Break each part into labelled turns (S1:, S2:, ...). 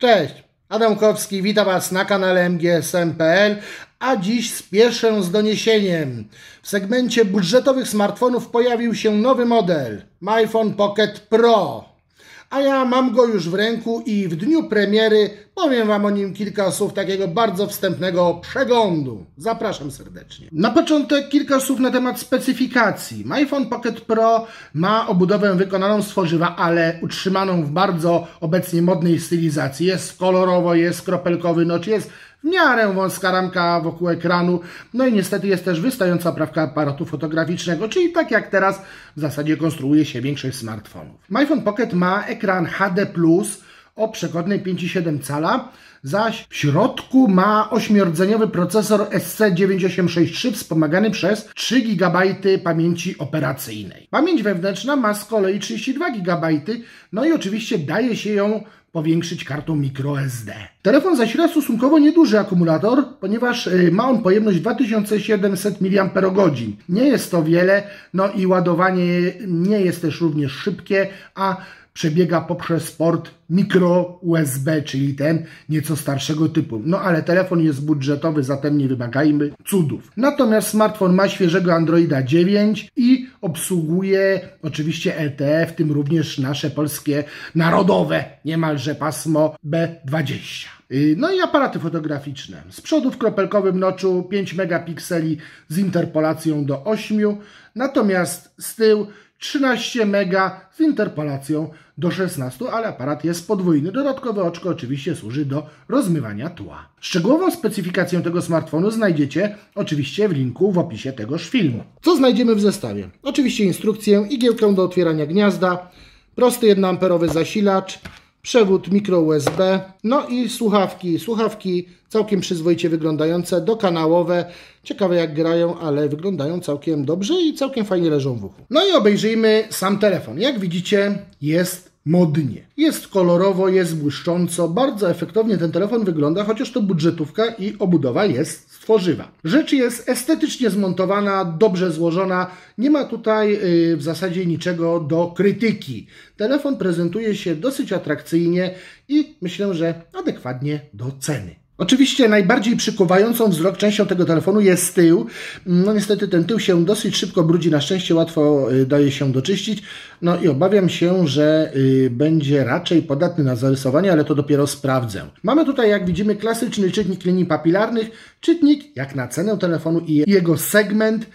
S1: Cześć, Adam witam Was na kanale MGSM.pl, a dziś spieszę z doniesieniem. W segmencie budżetowych smartfonów pojawił się nowy model, MyPhone Pocket Pro a ja mam go już w ręku i w dniu premiery powiem Wam o nim kilka słów takiego bardzo wstępnego przeglądu. Zapraszam serdecznie. Na początek kilka słów na temat specyfikacji. iPhone Pocket Pro ma obudowę wykonaną z tworzywa, ale utrzymaną w bardzo obecnie modnej stylizacji. Jest kolorowo, jest kropelkowy noc jest w miarę wąska ramka wokół ekranu, no i niestety jest też wystająca prawka aparatu fotograficznego, czyli tak jak teraz w zasadzie konstruuje się większość smartfonów. MyPhone Pocket ma ekran HD+, o przegodnej 5,7 cala, zaś w środku ma ośmiordzeniowy procesor SC9863 wspomagany przez 3 GB pamięci operacyjnej. Pamięć wewnętrzna ma z kolei 32 GB, no i oczywiście daje się ją powiększyć kartą microSD. Telefon zasila stosunkowo nieduży akumulator, ponieważ y, ma on pojemność 2700 mAh. Nie jest to wiele, no i ładowanie nie jest też również szybkie, a przebiega poprzez port mikro USB, czyli ten nieco starszego typu. No ale telefon jest budżetowy, zatem nie wymagajmy cudów. Natomiast smartfon ma świeżego Androida 9 i obsługuje oczywiście LTE, w tym również nasze polskie narodowe niemalże pasmo B20. Y, no i aparaty fotograficzne. Z przodu w kropelkowym noczu 5 megapikseli z interpolacją do 8, natomiast z tyłu 13 mega z interpolacją do 16, ale aparat jest podwójny. Dodatkowe oczko oczywiście służy do rozmywania tła. Szczegółową specyfikację tego smartfonu znajdziecie oczywiście w linku w opisie tegoż filmu. Co znajdziemy w zestawie? Oczywiście instrukcję, igiełkę do otwierania gniazda, prosty 1A zasilacz, przewód mikro USB, no i słuchawki. Słuchawki całkiem przyzwoicie wyglądające, dokanałowe. Ciekawe jak grają, ale wyglądają całkiem dobrze i całkiem fajnie leżą w uchu. No i obejrzyjmy sam telefon. Jak widzicie jest modnie. Jest kolorowo, jest błyszcząco, bardzo efektownie ten telefon wygląda, chociaż to budżetówka i obudowa jest tworzywa. Rzecz jest estetycznie zmontowana, dobrze złożona, nie ma tutaj y, w zasadzie niczego do krytyki. Telefon prezentuje się dosyć atrakcyjnie i myślę, że adekwatnie do ceny. Oczywiście najbardziej przykuwającą wzrok częścią tego telefonu jest tył. No niestety ten tył się dosyć szybko brudzi, na szczęście łatwo y, daje się doczyścić. No i obawiam się, że y, będzie raczej podatny na zarysowanie, ale to dopiero sprawdzę. Mamy tutaj jak widzimy klasyczny czytnik linii papilarnych, czytnik jak na cenę telefonu i jego segment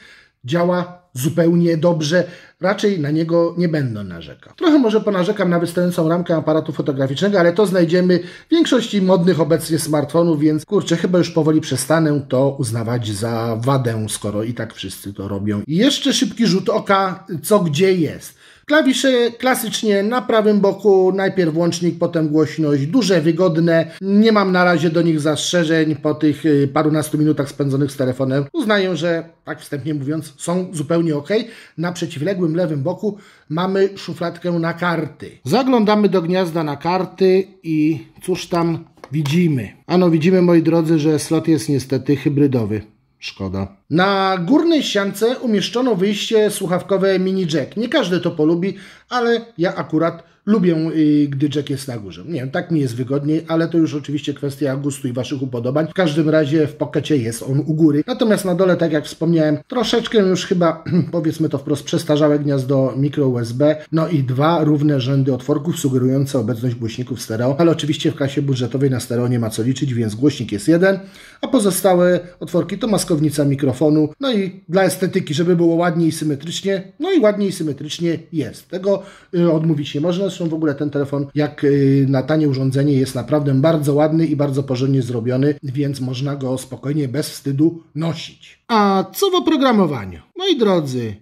S1: działa zupełnie dobrze, raczej na niego nie będę narzekał. Trochę może ponarzekam na wystającą ramkę aparatu fotograficznego, ale to znajdziemy w większości modnych obecnie smartfonów, więc kurczę, chyba już powoli przestanę to uznawać za wadę, skoro i tak wszyscy to robią. I jeszcze szybki rzut oka, co gdzie jest. Klawisze klasycznie na prawym boku, najpierw łącznik, potem głośność, duże, wygodne. Nie mam na razie do nich zastrzeżeń po tych y, parunastu minutach spędzonych z telefonem. Uznaję, że tak wstępnie mówiąc, są zupełnie ok. Na przeciwległym lewym boku mamy szufladkę na karty. Zaglądamy do gniazda na karty i cóż tam widzimy? Ano widzimy, moi drodzy, że slot jest niestety hybrydowy. Szkoda. Na górnej ściance umieszczono wyjście słuchawkowe mini jack. Nie każdy to polubi, ale ja akurat Lubię, y, gdy Jack jest na górze. Nie wiem, tak mi jest wygodniej, ale to już oczywiście kwestia gustu i waszych upodobań. W każdym razie w pokecie jest on u góry. Natomiast na dole, tak jak wspomniałem, troszeczkę już chyba, powiedzmy to wprost, przestarzałe gniazdo mikro USB, no i dwa równe rzędy otworków sugerujące obecność głośników stereo, ale oczywiście w klasie budżetowej na stereo nie ma co liczyć, więc głośnik jest jeden, a pozostałe otworki to maskownica mikrofonu, no i dla estetyki, żeby było ładniej i symetrycznie, no i ładniej i symetrycznie jest. Tego y, odmówić nie można, Zresztą w ogóle ten telefon, jak y, na tanie urządzenie, jest naprawdę bardzo ładny i bardzo porządnie zrobiony, więc można go spokojnie, bez wstydu nosić. A co w oprogramowaniu? Moi drodzy,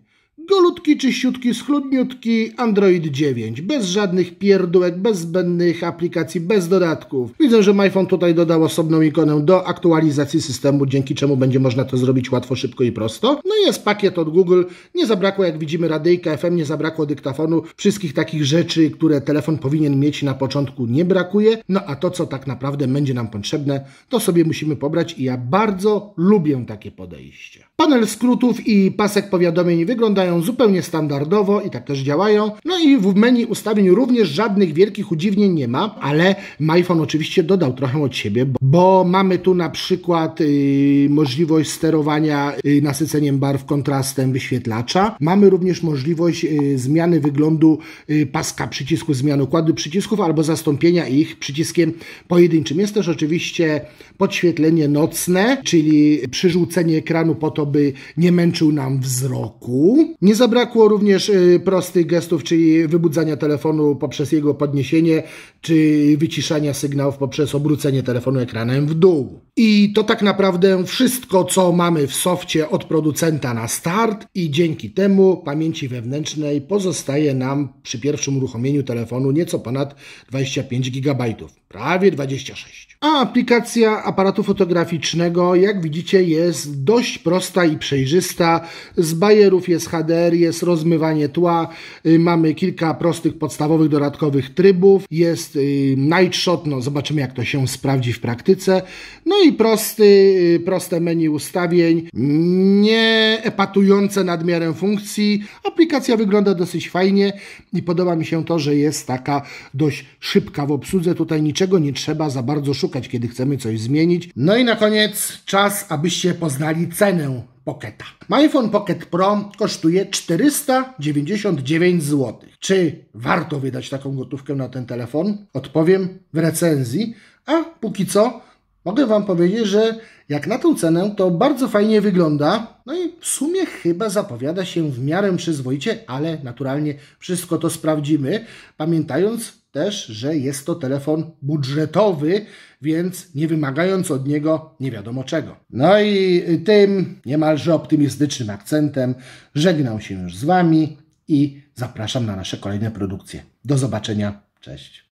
S1: Golutki, czyściutki, schludniutki Android 9. Bez żadnych pierdółek, bez zbędnych aplikacji, bez dodatków. Widzę, że MyPhone tutaj dodał osobną ikonę do aktualizacji systemu, dzięki czemu będzie można to zrobić łatwo, szybko i prosto. No i jest pakiet od Google. Nie zabrakło, jak widzimy, radyjka FM, nie zabrakło dyktafonu. Wszystkich takich rzeczy, które telefon powinien mieć na początku nie brakuje. No a to, co tak naprawdę będzie nam potrzebne, to sobie musimy pobrać i ja bardzo lubię takie podejście. Panel skrótów i pasek powiadomień wyglądają zupełnie standardowo i tak też działają. No i w menu ustawień również żadnych wielkich udziwnień nie ma, ale MyPhone oczywiście dodał trochę od siebie, bo, bo mamy tu na przykład y, możliwość sterowania yy, nasyceniem barw, kontrastem wyświetlacza. Mamy również możliwość y, zmiany wyglądu y, paska przycisku, zmiany układu przycisków albo zastąpienia ich przyciskiem pojedynczym. Jest też oczywiście podświetlenie nocne, czyli przyrzucenie ekranu po to, by nie męczył nam wzroku. Nie zabrakło również y, prostych gestów, czyli wybudzania telefonu poprzez jego podniesienie, czy wyciszania sygnałów poprzez obrócenie telefonu ekranem w dół. I to tak naprawdę wszystko, co mamy w softie od producenta na start i dzięki temu pamięci wewnętrznej pozostaje nam przy pierwszym uruchomieniu telefonu nieco ponad 25 GB, prawie 26. A aplikacja aparatu fotograficznego, jak widzicie, jest dość prosta i przejrzysta. Z bajerów jest HD HDR jest rozmywanie tła, y, mamy kilka prostych, podstawowych, dodatkowych trybów, jest y, night shot, no zobaczymy jak to się sprawdzi w praktyce, no i prosty, y, proste menu ustawień, nie epatujące nadmiarem funkcji, aplikacja wygląda dosyć fajnie i podoba mi się to, że jest taka dość szybka w obsłudze, tutaj niczego nie trzeba za bardzo szukać, kiedy chcemy coś zmienić. No i na koniec czas, abyście poznali cenę Pocketa. iPhone Pocket Pro kosztuje 499 zł. Czy warto wydać taką gotówkę na ten telefon? Odpowiem w recenzji, a póki co mogę Wam powiedzieć, że jak na tą cenę to bardzo fajnie wygląda. No i w sumie chyba zapowiada się w miarę przyzwoicie, ale naturalnie wszystko to sprawdzimy, pamiętając też, że jest to telefon budżetowy, więc nie wymagając od niego nie wiadomo czego. No i tym niemalże optymistycznym akcentem żegnam się już z Wami i zapraszam na nasze kolejne produkcje. Do zobaczenia, cześć.